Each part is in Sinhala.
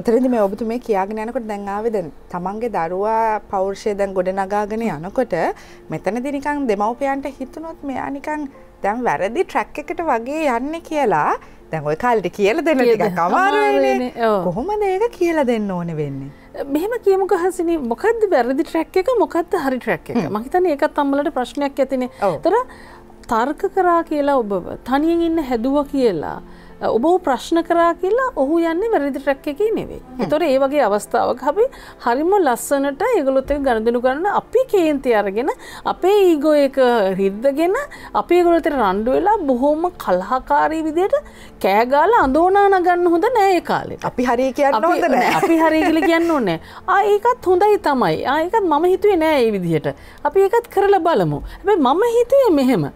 ඔතරදි මේ ඔබතුමේ කියාගෙන යනකොට දැන් ආවේ දැන් තමන්ගේ දරුවා පෞරුෂය දැන් ගොඩනගාගෙන යනකොට මෙතනදී නිකන් දෙමව්පියන්ට හිතුනොත් මෙයා නිකන් දැන් වැරදි ට්‍රැක් එකට වගේ යන්නේ කියලා දැන් ওই කාලේට කියලා දෙන්න ටිකක් අමාරුයිනේ කොහොමද ඒක කියලා දෙන්න ඕනේ වෙන්නේ මෙහෙම කියමු ගහසිනි මොකද්ද වැරදි ට්‍රැක් එක මොකද්ද හරි ට්‍රැක් එක මම හිතන්නේ ඒකත් අම්මලට ප්‍රශ්නයක් ඇතිනේ ඒතර තර්ක කරා කියලා ඔබව තනියෙන් ඉන්න හැදුවා කියලා ඔබ ප්‍රශ්න කරා කියලා ඔහු යන්නේ වැරදි ට්‍රැක් එකේ නෙවේ. එතොට ඒ වගේ අවස්ථාවක් අපි හරිම ලස්සනට ඒගොලොත් එක ගණදනු කරන්න අපි කේන්ති අරගෙන අපේ ඊගෝ එක හිද්දගෙන අපේ ගොලොතට රණ්ඩු වෙලා බොහෝම කල්හාකාරී විදියට කෑගාල අඳෝනා නගන්න හොඳ නෑ කාලෙ අපි හරි කියන්න හොඳ අපි හරිගල කියන්න ඕනෑ ආඒකත් හොඳයි තමයි ආයකත් මම හිතුවේ නෑ ඒ විදිහට අපි ඒකත් කරලා බලමු ඇ මම හිතේ මෙහෙම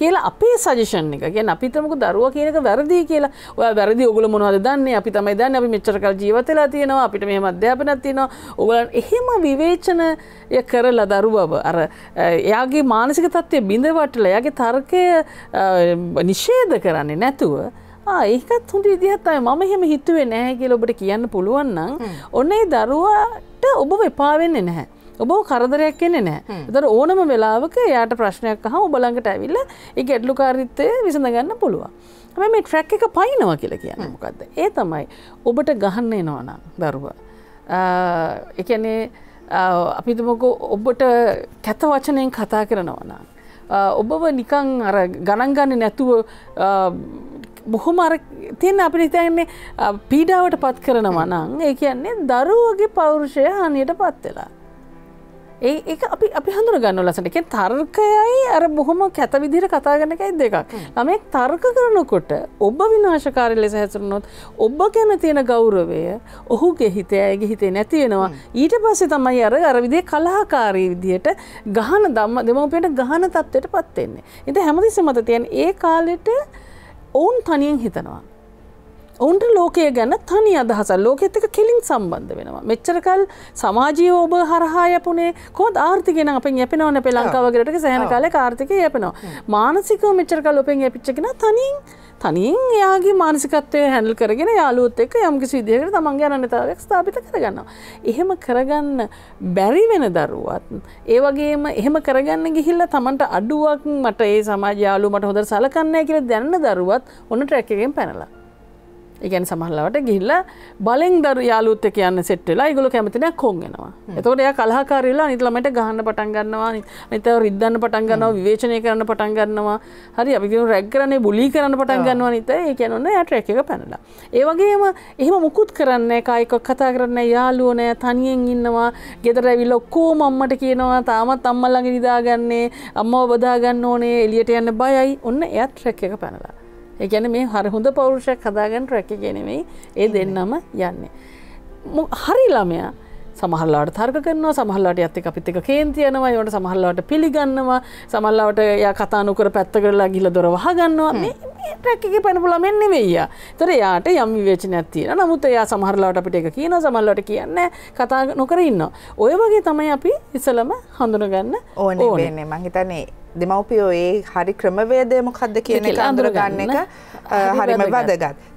කියලා අපේ සජෂන් එක ගැන අපිතමක දරුව කියනක වැරදිී කියලා ඔය වැරදි ඔගල මොනහද දන්න අපි තමයි දන්න අපි මෙච්චරකල් ජීවතලා තියෙනවා අපිට මෙහම අධ්‍යාපනත් තියෙනවා ඔගලන් එහෙම විවේචනය කරලා දරුවව අර එයාගේ මානසික තත්ත්වය බිඳවටල යාගේ තර්කය නිශේද කරන්නේ නැතුව ඒකත් හොඳ විදිහත් අයි මම එහෙම හිතුවේ නැහැ කියලා ඔබට කියන්න පුළුවන්නම් ඔන්න ඒ දරුවාට ඔබ වෙපාවෙන්නේ නැහැ. ඔබෝ කරදරයක් කෙන්නේ නෑ දර ඕනම වෙලාවක යාට ප්‍රශ්නයක් හා ඔබලඟට ඇවිල්ල එක ඇඩ්ලුකාරිත්තය විසඳගන්න පුළුවන්. හැම මේ ට්‍රැක් එක පයිනවා කියලා කියන්න මොකක්ද. ඒ තමයි ඔබට ගහන්නේ නෝනම් දරුව. එකනේ අපිතුමක ඔබට කැත වචනයෙන් කතා කරනවනම්. ඔබව නිකං අර ගණන්ගන්න නැතුව බොහොම අර තියෙන අපි හිතන්නේ පීඩාවට පත් කරනවා නම් ඒ කියන්නේ දරුවගේ පෞරුෂය හනියට පත් වෙලා. ඒ ඒ අපි අපි හඳුර ගන්න ලසට එක තර්කයයි අර බොහොම කැත විදිර කතාගන්නකයි දෙකක් ළමෙක් තර්ක කරනකොට ඔබ විනාශකාරය ලෙස හැසරනොත් ඔබ ගැන තියෙන ගෞරවය ඔහුගේ හිතේ ඇගේ හිතේ නැතියෙනවා ඊට පස්සේ තමයි අර අරවිදේ කලාකාරී විදියට ගහන දම්ම දෙමවපයට ගහන තත්වයට පත්වෙන්නේ එත හැමදිස මත තියන් ඒ කාලෙට ඔවුන් තනියෙන් හිතනවා ඔවුන්ට ලෝකය ගැන තනි අදහස ලෝකෙත් එක කෙලින් සම්බන්ධ වෙනවා. මෙච්චරකල් සමාජීය ඔබ හරහා යපුනේ කොහොමද ආර්ථිකයෙන් අපෙන් යැපෙනව නැපේ ලංකාවකට සෑහන කාලේ ආර්ථිකය යැපෙනවා. මානසිකව මෙච්චරකල් ඔපෙන් යැපිච්ච කෙනා තනින් තනින් එයාගේ මානසිකත්වය හැඳල් කරගෙන යාලුවත් එක්ක යම්කිසි විදිහකට තමන්ගේ අනන්‍යතාවයක් ස්ථාපිත කරගන්නවා. එහෙම කරගන්න බැරි වෙන දරුවත් ඒ වගේම එහෙම කරගන්න ගිහිල්ලා තමන්ට අඩුවක් මට ඒ සමාජ යාළුවෝ මට හොඳට සලකන්නේ නැහැ කියලා දැනන දරුවත් ඔන්න ට්‍රැක් එකෙන් පැනලා එකන් සමහල්ලවට ගිල්ල බලෙන් දර යාලුත්ත කියන්න සෙට්ලා ඉගුල කැමතින කොන්ගෙනවා එතකොට එය කලාකාරල්ලා නිතලමට ගහන්න පටන් ගන්නවා නිතව රිද්ධන්න පටන් ගන්නවා විවේචනය කරන්න පටන් ගන්නවා හරි අපි රැගරන්නේ බුලි කරන්න පටන් ගන්නවා නිත ඒ කියනන්න යට එක පැනලා ඒවගේම එහෙම මුකුත් කරන්න කායික කතා කරන්න යාලුවනෑ තනියෙන් ඉන්නවා ගෙදරැවිල් ඔක්කෝ මම්මට කියනවා තාමත් අම්මල්ලඟ නිදාගන්නේ අම්ම ඔබදාගන්න ඕනේ එලියට යන්න බයයි ඔන්න එයත් රැක් එක පැනලා එකැන මේ හරි හොඳ පෞරුෂයක් හදාගන්න රැකගෙනෙවෙයි ඒ දෙන්නම යන්නේ. හරි ළමයා සමහල්ලාට තර්ක කරනවා සමහල්ලාට ඇත්තක අපිත්තික කේන්තියනවා යට සමහල්ලාට පිළිගන්නවා සමල්ලාට ය කතානුකර පැත්ත කරලා ගිල දොර වහගන්නවා පැක්කගේ පැනපුල මෙන්න වෙයිය තර යාට යම් විවේචන ඇත්තින නමුත් එයා සමහරලාට අපිට එක කියන සමල්ලට කියන්න කතා නොකර ඉන්න. ඔය වගේ තමයි අපි ඉසලම හඳුනගන්න ඕන මංහිතන්නේ දෙමව්පියෝ ඒ හරි ක්‍රමවේදය මොකක්ද කියන එක අඳුරගන්න එක හරිම වැදගත්.